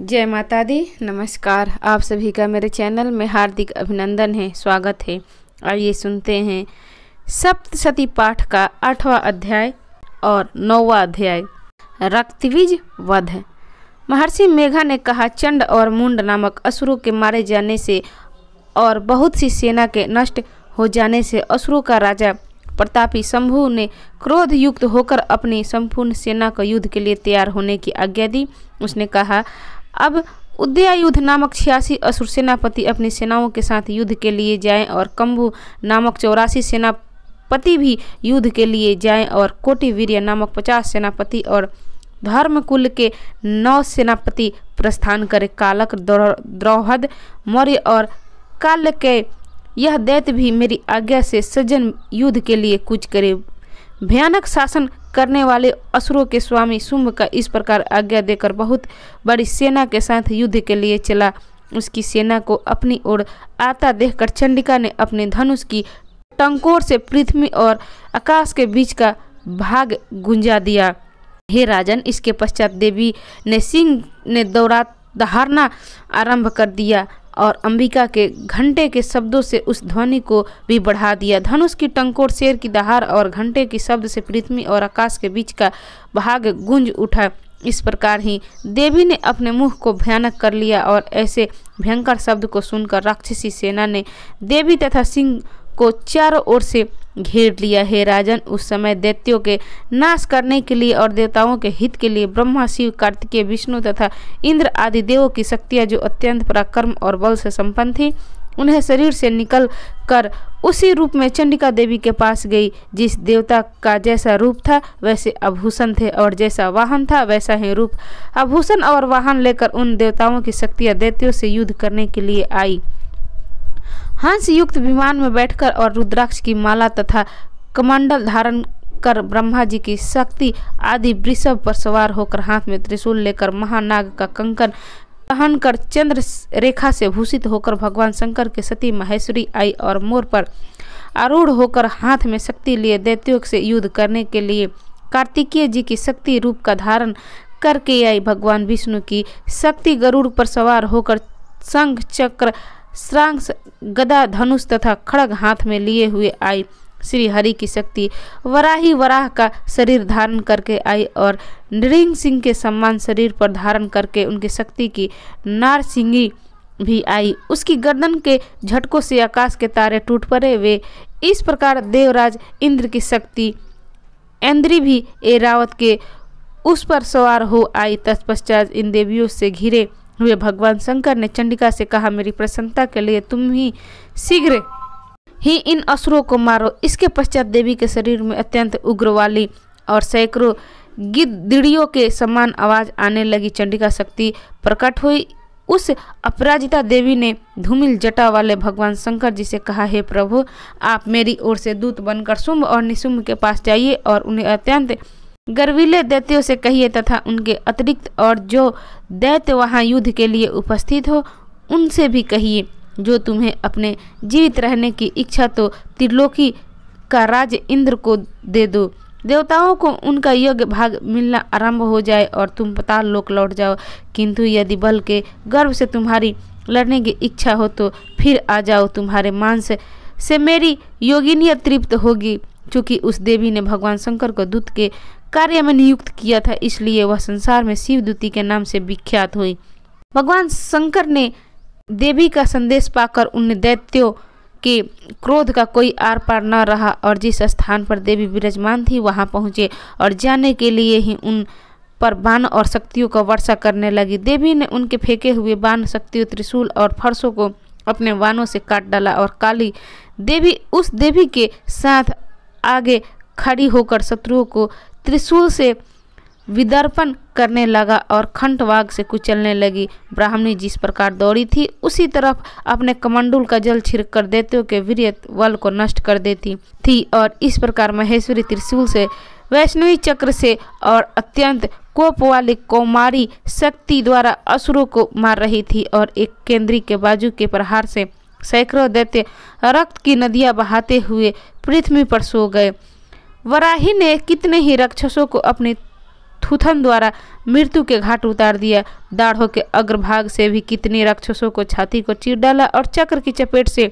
जय माता दी नमस्कार आप सभी का मेरे चैनल में हार्दिक अभिनंदन है स्वागत है आइए सुनते हैं सप्तशती पाठ का आठवां अध्याय और नौवा अध्याय रक्तविज वध महर्षि मेघा ने कहा चंड और मुंड नामक असुरों के मारे जाने से और बहुत सी सेना के नष्ट हो जाने से असुरों का राजा प्रतापी शंभु ने क्रोध युक्त होकर अपनी संपूर्ण सेना को युद्ध के लिए तैयार होने की आज्ञा दी उसने कहा अब उदयायुध नामक छियासी असुर सेनापति अपनी सेनाओं के साथ युद्ध के लिए जाएं और कम्भु नामक चौरासी सेनापति भी युद्ध के लिए जाएं और कोटिवीर्य नामक पचास सेनापति और धर्मकुल के नौ सेनापति प्रस्थान करें कालक द्रौहद मौर्य और काल के यह दैत्य भी मेरी आज्ञा से सज्जन युद्ध के लिए कुछ करे भयानक शासन करने वाले असुरों के स्वामी शुंभ का इस प्रकार आज्ञा देकर बहुत बड़ी सेना के साथ युद्ध के लिए चला उसकी सेना को अपनी ओर आता देखकर चंडिका ने अपने धनुष की टंकोर से पृथ्वी और आकाश के बीच का भाग गुंजा दिया हे राजन इसके पश्चात देवी ने सिंह ने दौरा दहाड़ना आरंभ कर दिया और अंबिका के घंटे के शब्दों से उस ध्वनि को भी बढ़ा दिया धनुष की टंकोर शेर की दहार और घंटे के शब्द से पृथ्वी और आकाश के बीच का भाग गूंज उठा इस प्रकार ही देवी ने अपने मुख को भयानक कर लिया और ऐसे भयंकर शब्द को सुनकर राक्षसी सेना ने देवी तथा सिंह को चारों ओर से घेर लिया है राजन उस समय दैत्यों के नाश करने के लिए और देवताओं के हित के लिए ब्रह्मा शिव कार्तिकेय विष्णु तथा इंद्र आदि देवों की शक्तियाँ जो अत्यंत पराक्रम और बल से संपन्न थी उन्हें शरीर से निकल कर उसी रूप में चंडिका देवी के पास गई जिस देवता का जैसा रूप था वैसे आभूषण थे और जैसा वाहन था वैसा ही रूप आभूषण और वाहन लेकर उन देवताओं की शक्तियाँ दैत्यों से युद्ध करने के लिए आई हंस युक्त विमान में बैठकर और रुद्राक्ष की माला तथा कमंडल धारण कर ब्रह्मा जी की शक्ति आदि वृषभ पर सवार होकर हाथ में त्रिशूल लेकर महानाग का कंकन पहन कर चंद्र रेखा से भूषित होकर भगवान शंकर के सती महेश्वरी आई और मोर पर आरूढ़ होकर हाथ में शक्ति लिए दैत्योग से युद्ध करने के लिए कार्तिकीय जी की शक्ति रूप का धारण करके आई भगवान विष्णु की शक्ति गरुड़ पर सवार होकर संघ चक्र श्रांग गदा धनुष तथा खड़ग हाथ में लिए हुए आई श्री हरि की शक्ति वराही वराह का शरीर धारण करके आई और नृंग सिंह के सम्मान शरीर पर धारण करके उनकी शक्ति की नारसिंगी भी आई उसकी गर्दन के झटकों से आकाश के तारे टूट पड़े वे इस प्रकार देवराज इंद्र की शक्ति इंद्री भी ए रावत के उस पर सवार हो आई तत्पश्चात इन देवियों से घिरे हुए भगवान शंकर ने चंडिका से कहा मेरी प्रसन्नता के लिए तुम ही शीघ्र ही इन असुरों को मारो इसके पश्चात देवी के शरीर में अत्यंत उग्र वाली और सैकड़ों गिदड़ियों के समान आवाज आने लगी चंडिका शक्ति प्रकट हुई उस अपराजिता देवी ने धूमिल जटा वाले भगवान शंकर जी से कहा हे प्रभु आप मेरी ओर से दूत बनकर शुंभ और निशुम्भ के पास जाइए और उन्हें अत्यंत गर्वीले दैत्यों से कहिए तथा उनके अतिरिक्त और जो दैत्य वहाँ युद्ध के लिए उपस्थित हो उनसे भी कहिए जो तुम्हें अपने जीवित रहने की इच्छा तो त्रिलोकी का राज इंद्र को दे दो देवताओं को उनका योग्य भाग मिलना आरंभ हो जाए और तुम पाताल लोक लौट जाओ किंतु यदि बल के गर्व से तुम्हारी लड़ने की इच्छा हो तो फिर आ जाओ तुम्हारे मांस से मेरी योगिनियत तृप्त होगी चूँकि उस देवी ने भगवान शंकर को दूत के कार्य में नियुक्त किया था इसलिए वह संसार में शिव दूती के नाम से विख्यात हुई भगवान शंकर ने देवी का संदेश पाकर उन दैत्यों के क्रोध का कोई आर पार न रहा और जिस स्थान पर देवी विराजमान थी वहां पहुंचे और जाने के लिए ही उन पर बाण और शक्तियों का वर्षा करने लगी देवी ने उनके फेंके हुए बाण शक्तियों त्रिशूल और फर्शों को अपने वानों से काट डाला और काली देवी उस देवी के साथ आगे खड़ी होकर शत्रुओं को त्रिशूल से विदर्पण करने लगा और खंडवाग से कुचलने लगी ब्राह्मणी जिस प्रकार दौड़ी थी उसी तरफ अपने कमंडुल का जल छिड़क कर देते हुए वीर वल को नष्ट कर देती थी और इस प्रकार महेश्वरी त्रिशूल से वैष्णवी चक्र से और अत्यंत कोप वाली कौमारी शक्ति द्वारा असुरों को मार रही थी और एक केंद्रीय के बाजू के प्रहार से सैकड़ों दैत्य रक्त की नदियां बहाते हुए पृथ्वी पर सो गए वराही ने कितने ही राक्षसों को अपने थुथन द्वारा मृत्यु के घाट उतार दिया दाढ़ों के अग्रभाग से भी कितने राक्षसों को छाती को चीर डाला और चक्र की चपेट से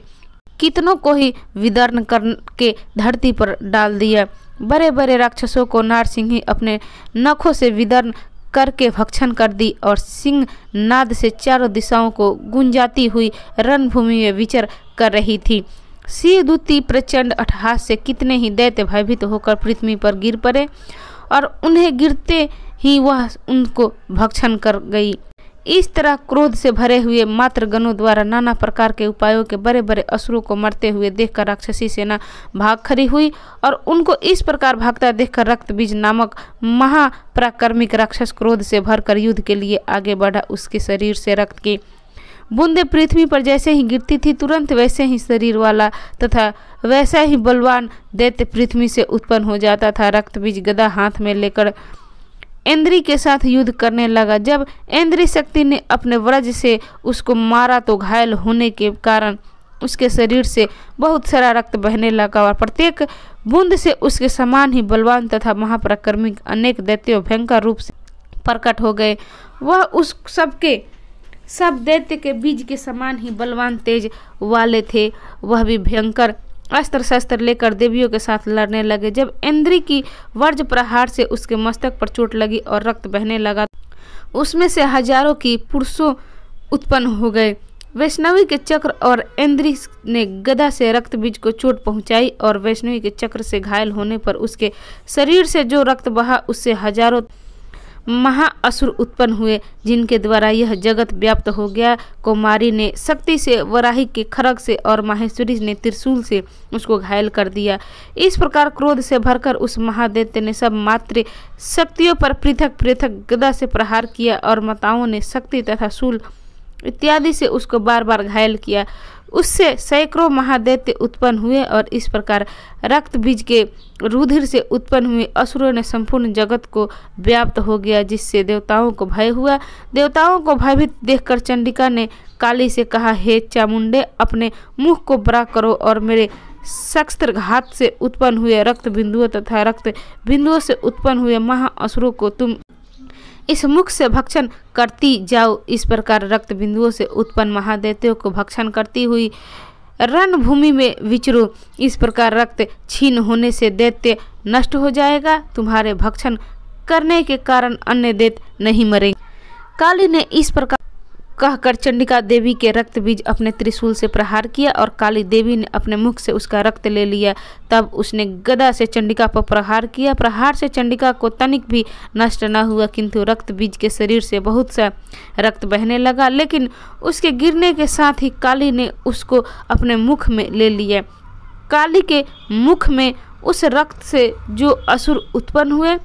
कितनों को ही विदर्ण कर के धरती पर डाल दिया बड़े बड़े राक्षसों को नारसिंह ही अपने नखों से विदर्ण करके भक्षण कर दी और सिंह नाद से चारों दिशाओं को गुंजाती हुई रणभूमि में विचर कर रही थी सी दूती प्रचंड अट्ठहास से कितने ही दैत्य भयभीत होकर पृथ्वी पर गिर पड़े और उन्हें गिरते ही वह उनको भक्षण कर गई इस तरह क्रोध से भरे हुए मात्र गणों द्वारा नाना प्रकार के उपायों के बड़े बड़े असुरों को मरते हुए देखकर राक्षसी सेना भाग खड़ी हुई और उनको इस प्रकार भागता देखकर रक्त बीज नामक महापराक्रमिक राक्षस क्रोध से भरकर युद्ध के लिए आगे बढ़ा उसके शरीर से रक्त की बूंदे पृथ्वी पर जैसे ही गिरती थी तुरंत वैसे ही शरीर वाला तथा वैसा ही बलवान दैत्य पृथ्वी से उत्पन्न हो जाता था रक्त बीज गदा हाथ में लेकर इंद्री के साथ युद्ध करने लगा जब इंद्री शक्ति ने अपने व्रज से उसको मारा तो घायल होने के कारण उसके शरीर से बहुत सारा रक्त बहने लगा और प्रत्येक बूंद से उसके समान ही बलवान तथा महापराक्रमी अनेक दैत्य भयंकर रूप से प्रकट हो गए वह उस सबके सब दैत्य के बीज के समान ही बलवान तेज वाले थे वह भी भयंकर अस्त्र शस्त्र लेकर देवियों के साथ लड़ने लगे जब इंद्री की वर्ज प्रहार से उसके मस्तक पर चोट लगी और रक्त बहने लगा उसमें से हजारों की पुरुषों उत्पन्न हो गए वैष्णवी के चक्र और इंद्री ने गदा से रक्त बीज को चोट पहुंचाई और वैष्णवी के चक्र से घायल होने पर उसके शरीर से जो रक्त बहा उससे हजारों महाअसुर उत्पन्न हुए जिनके द्वारा यह जगत व्याप्त हो गया कुमारी ने शक्ति से वराही के खरग से और माहेश्वरी ने त्रिशूल से उसको घायल कर दिया इस प्रकार क्रोध से भरकर उस महादैत्य ने सब मात्र शक्तियों पर पृथक पृथक गदा से प्रहार किया और माताओं ने शक्ति तथा शूल इत्यादि से उसको बार बार घायल किया उससे सैकड़ों महादैत्य उत्पन्न हुए और इस प्रकार रक्त बीज के रुधिर से उत्पन्न हुए असुरों ने संपूर्ण जगत को व्याप्त हो गया जिससे देवताओं को भय हुआ देवताओं को भयभीत देखकर चंडिका ने काली से कहा हे चामुंडे अपने मुख को बड़ा करो और मेरे शस्त्र घात से उत्पन्न हुए रक्त बिंदुओं तथा रक्त बिंदुओं से उत्पन्न हुए महाअसुरों को तुम इस मुख से भक्षण करती जाओ इस प्रकार रक्त बिंदुओं से उत्पन्न महादेवताओं को भक्षण करती हुई रणभूमि में विचरो इस प्रकार रक्त छीन होने से दैत्य नष्ट हो जाएगा तुम्हारे भक्षण करने के कारण अन्य दैत्य नहीं मरेंगे काली ने इस प्रकार कहकर चंडिका देवी के रक्त बीज अपने त्रिशूल से प्रहार किया और काली देवी ने अपने मुख से उसका रक्त ले लिया तब उसने गदा से चंडिका पर प्रहार किया प्रहार से चंडिका को तनिक भी नष्ट न हुआ किंतु रक्त बीज के शरीर से बहुत सा रक्त बहने लगा लेकिन उसके गिरने के साथ ही काली ने उसको अपने मुख में ले लिया काली के मुख में उस रक्त से जो असुर उत्पन्न हुए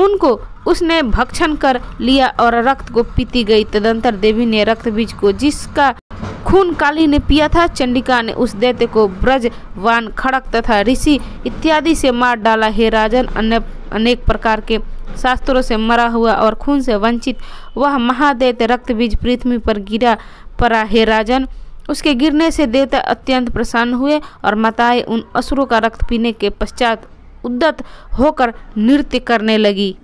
उनको उसने भक्षण कर लिया और रक्त को पीती गई तदंतर देवी ने रक्त बीज को जिसका खून काली ने पिया था चंडिका ने उस दैत्य को ब्रज वान खड़क तथा ऋषि इत्यादि से मार डाला हे राजन अन्य अनेक प्रकार के शास्त्रों से मरा हुआ और खून से वंचित वह महादैत्य रक्त बीज पृथ्वी पर गिरा पड़ा हे राजन उसके गिरने से देवता अत्यंत प्रसन्न हुए और माताएं उन असुरों का रक्त पीने के पश्चात उद्दत होकर नृत्य करने लगी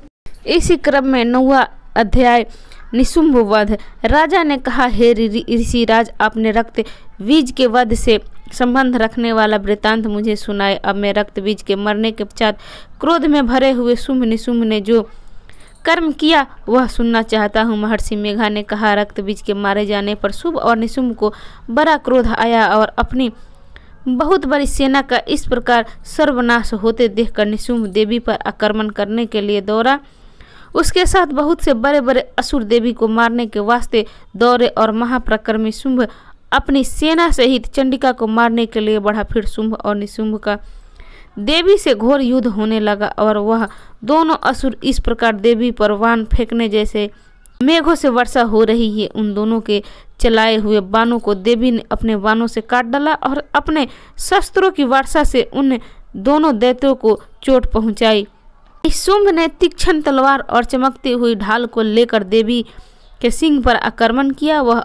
इसी क्रम में नौवा अध्याय निशुंभ वध राजा ने कहा हे ऋषिराज आपने रक्त बीज के वध से संबंध रखने वाला वृतांत मुझे सुनाए अब मैं रक्त बीज के मरने के पश्चात क्रोध में भरे हुए शुंभ निशुंभ ने जो कर्म किया वह सुनना चाहता हूँ महर्षि मेघा ने कहा रक्त बीज के मारे जाने पर शुभ और निशुंभ को बड़ा क्रोध आया और अपनी बहुत बड़ी सेना का इस प्रकार सर्वनाश होते देखकर निशुम्भ देवी पर आक्रमण करने के लिए दौड़ा उसके साथ बहुत से बड़े बड़े असुर देवी को मारने के वास्ते दौड़े और महाप्रक्रमी शुंभ अपनी सेना सहित चंडिका को मारने के लिए बढ़ा फिर शुंभ और निशुंभ का देवी से घोर युद्ध होने लगा और वह दोनों असुर इस प्रकार देवी पर वान फेंकने जैसे मेघों से वर्षा हो रही है उन दोनों के चलाए हुए बाणों को देवी ने अपने बाणों से काट डाला और अपने शस्त्रों की वर्षा से उन दोनों दैत्यों को चोट पहुंचाई शुंभ ने तीक्ष्ण तलवार और चमकती हुई ढाल को लेकर देवी के सिंह पर आक्रमण किया वह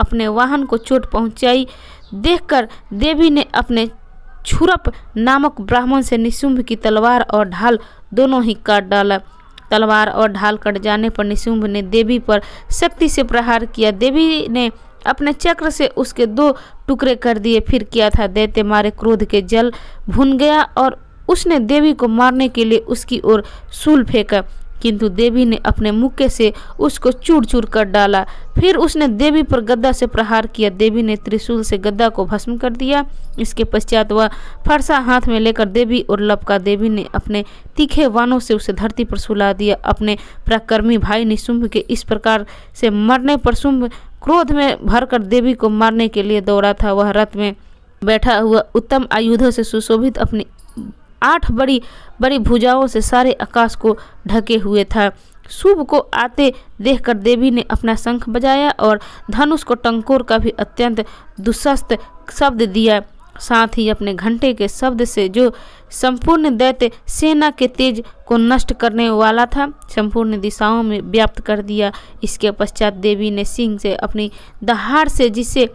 अपने वाहन को चोट पहुंचाई देखकर देवी ने अपने छुरप नामक ब्राह्मण से निशुंभ की तलवार और ढाल दोनों ही काट डाला तलवार और ढाल कट जाने पर निशुंभ ने देवी पर शक्ति से प्रहार किया देवी ने अपने चक्र से उसके दो टुकड़े कर दिए फिर किया था दैत्य मारे क्रोध के जल भुन गया और उसने देवी को मारने के लिए उसकी ओर सूल फेंका किंतु देवी ने अपने मुक्के से उसको चूर चूर कर डाला फिर उसने देवी पर गद्दा से प्रहार किया देवी ने त्रिशूल से गद्दा को भस्म कर दिया इसके पश्चात वह फरसा हाथ में लेकर देवी और लपका देवी ने अपने तीखे वानों से उसे धरती पर सुला दिया अपने प्रकर्मी भाई निशुंभ के इस प्रकार से मरने पर शुंभ क्रोध में भरकर देवी को मारने के लिए दौड़ा था वह रथ में बैठा हुआ उत्तम आयुधों से सुशोभित अपनी आठ बड़ी बड़ी भुजाओं से सारे आकाश को ढके हुए था शुभ को आते देखकर देवी ने अपना शंख बजाया और धनुष को टंकोर का भी अत्यंत दुस्स्त शब्द दिया साथ ही अपने घंटे के शब्द से जो संपूर्ण दैत्य सेना के तेज को नष्ट करने वाला था संपूर्ण दिशाओं में व्याप्त कर दिया इसके पश्चात देवी ने सिंह से अपनी दहाड़ से जिसे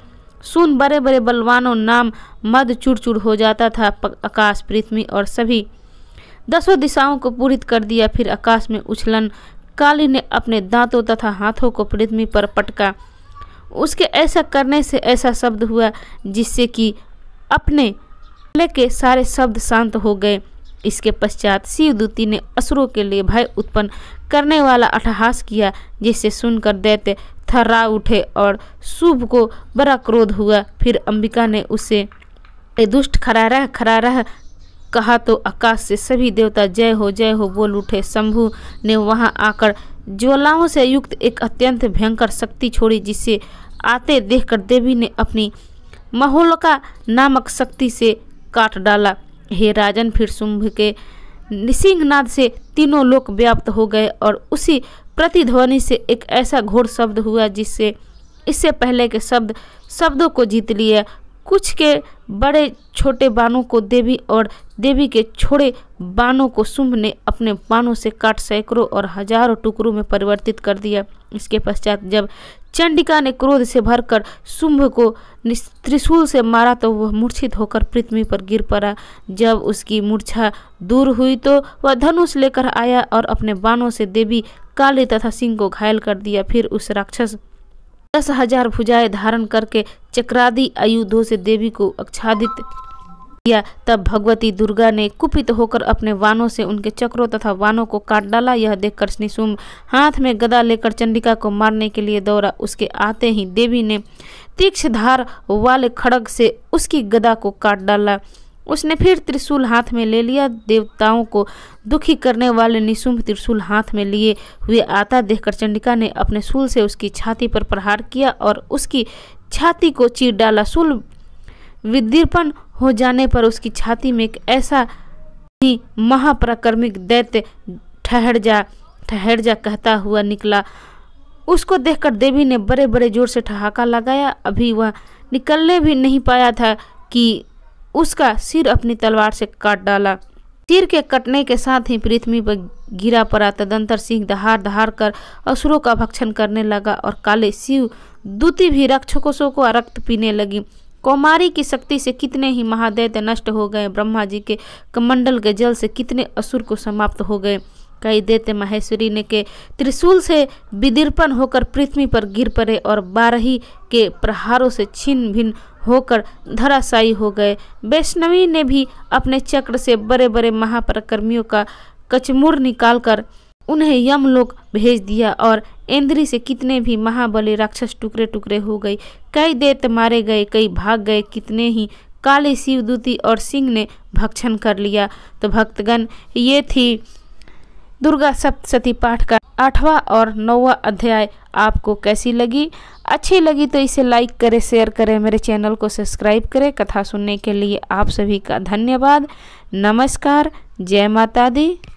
सुन बड़े बड़े बलवानों नाम मद चूर चूर हो जाता था आकाश पृथ्वी और सभी दसों दिशाओं को पूरित कर दिया फिर आकाश में उछलन काली ने अपने दांतों तथा हाथों को पृथ्वी पर पटका उसके ऐसा करने से ऐसा शब्द हुआ जिससे कि अपने के सारे शब्द शांत हो गए इसके पश्चात शिवदूती ने असुरों के लिए भय उत्पन्न करने वाला अट्ठहास किया जिसे सुनकर दैत्य थर्रा उठे और शुभ को बड़ा क्रोध हुआ फिर अंबिका ने उसे दुष्ट खरा रह खरा रह कहा तो आकाश से सभी देवता जय हो जय हो बोल उठे शंभु ने वहां आकर ज्वालाओं से युक्त एक अत्यंत भयंकर शक्ति छोड़ी जिसे आते देखकर देवी ने अपनी महोलका नामक शक्ति से काट डाला हे राजन फिर शुंभ के निसिंहनाद से तीनों लोक व्याप्त हो गए और उसी प्रतिध्वनि से एक ऐसा घोर शब्द हुआ जिससे इससे पहले के शब्द शब्दों को जीत लिए कुछ के बड़े छोटे बानों को देवी और देवी के छोड़े बानों को शुंभ ने अपने बानों से काट सैकड़ों और हजारों टुकड़ों में परिवर्तित कर दिया इसके पश्चात जब चंडिका ने क्रोध से भरकर शुंभ को त्रिशूल से मारा तो वह मूर्छित होकर पृथ्वी पर गिर पड़ा जब उसकी मूर्छा दूर हुई तो वह धनुष लेकर आया और अपने बाणों से देवी काले तथा सिंह को घायल कर दिया फिर उस राक्षस दस हजार भुजाएं धारण करके चक्रादि आयुधों से देवी को आच्छादित किया तब भगवती दुर्गा ने कुपित होकर अपने वानों से उनके चक्रों तथा वानों को काट डाला यह देखकर निशुम्भ हाथ में गदा लेकर चंडिका को मारने के लिए दौड़ा उसके आते ही देवी ने तीक्षधार धार वाले खड़ग से उसकी गदा को काट डाला उसने फिर त्रिशूल हाथ में ले लिया देवताओं को दुखी करने वाले निशुंभ त्रिशूल हाथ में लिए हुए आता देखकर चंडिका ने अपने सूल से उसकी छाती पर प्रहार किया और उसकी छाती को चीर डाला सूल विदीर्पण हो जाने पर उसकी छाती में एक ऐसा ही महापराक्रमिक दैत्य ठहर जा ठहर जा कहता हुआ निकला उसको देखकर देवी ने बड़े बड़े जोर से ठहाका लगाया अभी वह निकलने भी नहीं पाया था कि उसका सिर अपनी तलवार से काट डाला सिर के कटने के साथ ही पृथ्वी पर गिरा पड़ा तदंतर सिंह दहार दहार कर असुरों का भक्षण करने लगा और काले शिव दूती भी रक्षकोशों को रक्त पीने लगी कौमारी की शक्ति से कितने ही महादैत्य नष्ट हो गए ब्रह्मा जी के कमंडल के जल से कितने असुर को समाप्त हो गए कई देते माहेश्वरी ने के त्रिशूल से विदीर्पण होकर पृथ्वी पर गिर पड़े और बारही के प्रहारों से छिन्न भिन्न होकर धराशायी हो गए वैष्णवी ने भी अपने चक्र से बड़े बड़े महापरकर्मियों का कचमूर निकालकर उन्हें यमलोक भेज दिया और इंद्री से कितने भी महाबली राक्षस टुकड़े टुकड़े हो गए कई देत मारे गए कई भाग गए कितने ही काले शिवदूती और सिंह ने भक्षण कर लिया तो भक्तगण ये थी दुर्गा सप्तशती पाठ का आठवां और नौवा अध्याय आपको कैसी लगी अच्छी लगी तो इसे लाइक करें शेयर करें मेरे चैनल को सब्सक्राइब करें कथा सुनने के लिए आप सभी का धन्यवाद नमस्कार जय माता दी